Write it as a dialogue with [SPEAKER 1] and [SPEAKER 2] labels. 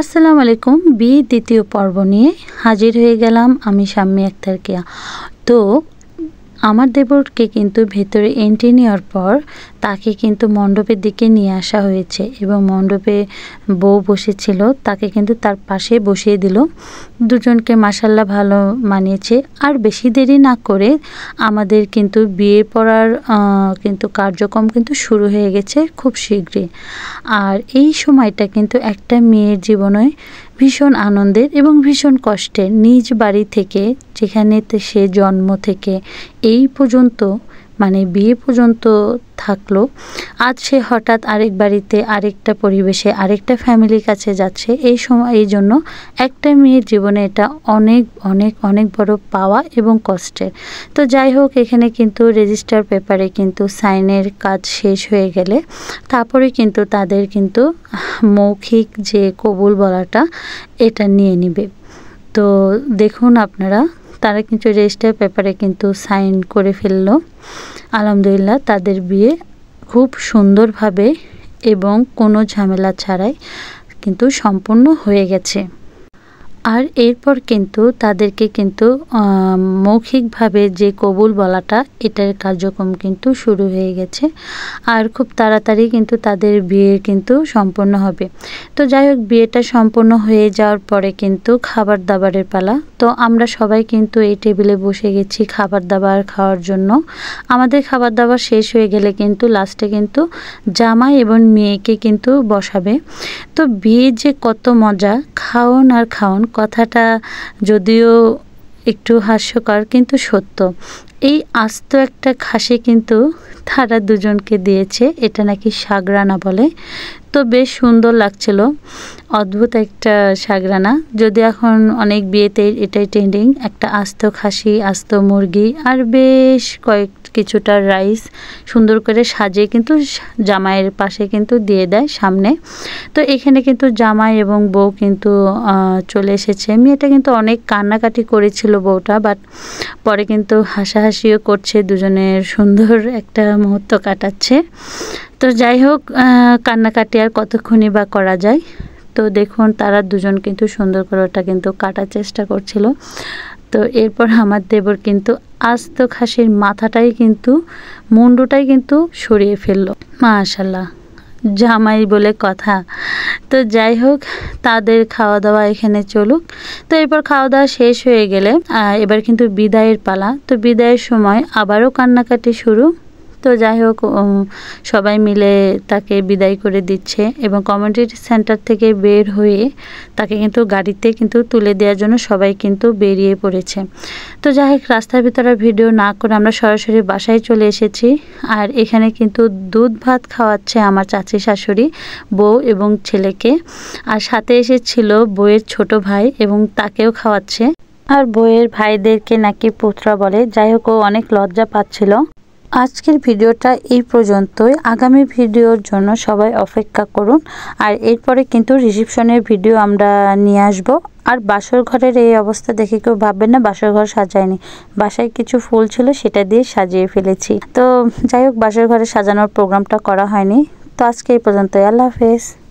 [SPEAKER 1] আসসালামু আলাইকুম বিয়ের দ্বিতীয় পর্ব নিয়ে হাজির হয়ে গেলাম আমি সাম্মী আক্তার কেয়া তো আমার দেবরকে কিন্তু ভেতরে এন্ট্রি নেওয়ার পর তাকে কিন্তু মণ্ডপের দিকে নিয়ে আসা হয়েছে এবং মণ্ডপে বউ বসেছিল তাকে কিন্তু তার পাশে বসিয়ে দিল দুজনকে মাসাল্লা ভালো মানিয়েছে আর বেশি দেরি না করে আমাদের কিন্তু বিয়ে পড়ার কিন্তু কার্যক্রম কিন্তু শুরু হয়ে গেছে খুব শীঘ্রই আর এই সময়টা কিন্তু একটা মেয়ের জীবনে ভীষণ আনন্দের এবং ভীষণ কষ্টের নিজ বাড়ি থেকে যেখানে সে জন্ম থেকে এই পর্যন্ত মানে বিয়ে পর্যন্ত থাকলো আজ সে হঠাৎ আরেক বাড়িতে আরেকটা পরিবেশে আরেকটা ফ্যামিলির কাছে যাচ্ছে এই সময় এই জন্য একটা মেয়ের জীবনে এটা অনেক অনেক অনেক বড় পাওয়া এবং কষ্টের তো যাই হোক এখানে কিন্তু রেজিস্টার পেপারে কিন্তু সাইনের কাজ শেষ হয়ে গেলে তারপরে কিন্তু তাদের কিন্তু মৌখিক যে কবুল বলাটা এটা নিয়ে নিবে তো দেখুন আপনারা তারা কিন্তু রেজিস্টার পেপারে কিন্তু সাইন করে ফেললো আলহামদুলিল্লাহ তাদের বিয়ে খুব সুন্দরভাবে এবং কোনো ঝামেলা ছাড়াই কিন্তু সম্পূর্ণ হয়ে গেছে আর এরপর কিন্তু তাদেরকে কিন্তু মৌখিকভাবে যে কবুল বলাটা এটার কার্যক্রম কিন্তু শুরু হয়ে গেছে আর খুব তাড়াতাড়ি কিন্তু তাদের বিয়ে কিন্তু সম্পন্ন হবে তো যাই হোক বিয়েটা সম্পন্ন হয়ে যাওয়ার পরে কিন্তু খাবার দাবারের পালা তো আমরা সবাই কিন্তু এই টেবিলে বসে গেছি খাবার দাবার খাওয়ার জন্য আমাদের খাবার দাবার শেষ হয়ে গেলে কিন্তু লাস্টে কিন্তু জামাই এবং মেয়েকে কিন্তু বসাবে তো বিয়ে যে কত মজা খাওন আর খাওন কথাটা যদিও একটু হাস্যকর কিন্তু সত্য এই আস্ত একটা খাসি কিন্তু তারা দুজনকে দিয়েছে এটা নাকি সাগরানা বলে তো বেশ সুন্দর লাগছিল অদ্ভুত একটা সাগরানা যদি এখন অনেক বিয়েতে এটাই ট্রেন্ডিং একটা আস্ত খাসি আস্ত মুরগি আর বেশ কয়েক কিছুটা রাইস সুন্দর করে সাজিয়ে কিন্তু জামাইয়ের পাশে কিন্তু দিয়ে দেয় সামনে তো এখানে কিন্তু জামাই এবং বউ কিন্তু চলে এসেছে মেয়েটা কিন্তু অনেক কান্নাকাটি করেছিল বউটা বাট পরে কিন্তু হাসাহাসিও করছে দুজনের সুন্দর একটা মুহূর্ত কাটাচ্ছে তো যাই হোক কান্নাকাটি আর কতক্ষণই বা করা যায় তো দেখুন তারা দুজন কিন্তু সুন্দর করে ওটা কিন্তু কাটার চেষ্টা করছিল তো এরপর আমার দেবর কিন্তু আস্ত খাসির মাথাটাই কিন্তু মুন্ডুটাই কিন্তু সরিয়ে ফেললো মাশাল্লাহ জামাই বলে কথা তো যাই হোক তাদের খাওয়া দাওয়া এখানে চলুক তো এরপর খাওয়া দাওয়া শেষ হয়ে গেলে এবার কিন্তু বিদায়ের পালা তো বিদায়ের সময় আবারও কান্নাকাটি শুরু তো যাই হোক সবাই মিলে তাকে বিদায় করে দিচ্ছে এবং কমিউনিটি সেন্টার থেকে বের হয়ে তাকে কিন্তু গাড়িতে কিন্তু তুলে দেওয়ার জন্য সবাই কিন্তু বেরিয়ে পড়েছে তো যাই হোক রাস্তার ভিতরে ভিডিও না করে আমরা সরাসরি বাসায় চলে এসেছি আর এখানে কিন্তু দুধ ভাত খাওয়াচ্ছে আমার চাচি শাশুড়ি বউ এবং ছেলেকে আর সাথে এসেছিল বউয়ের ছোট ভাই এবং তাকেও খাওয়াচ্ছে আর বইয়ের ভাইদেরকে নাকি পুত্রা বলে যাই হোক ও অনেক লজ্জা পাচ্ছিল আজকের ভিডিওটা এই পর্যন্তই আগামী ভিডিওর জন্য সবাই অপেক্ষা করুন আর এরপরে কিন্তু রিসিপশনের ভিডিও আমরা নিয়ে আসব আর বাসর ঘরের এই অবস্থা দেখে কেউ ভাববেন না বাসর ঘর সাজায়নি বাসায় কিছু ফুল ছিল সেটা দিয়ে সাজিয়ে ফেলেছি তো যাই হোক বাসর ঘরে সাজানোর প্রোগ্রামটা করা হয়নি তো আজকে এই পর্যন্তই আল্লাহ হাফেজ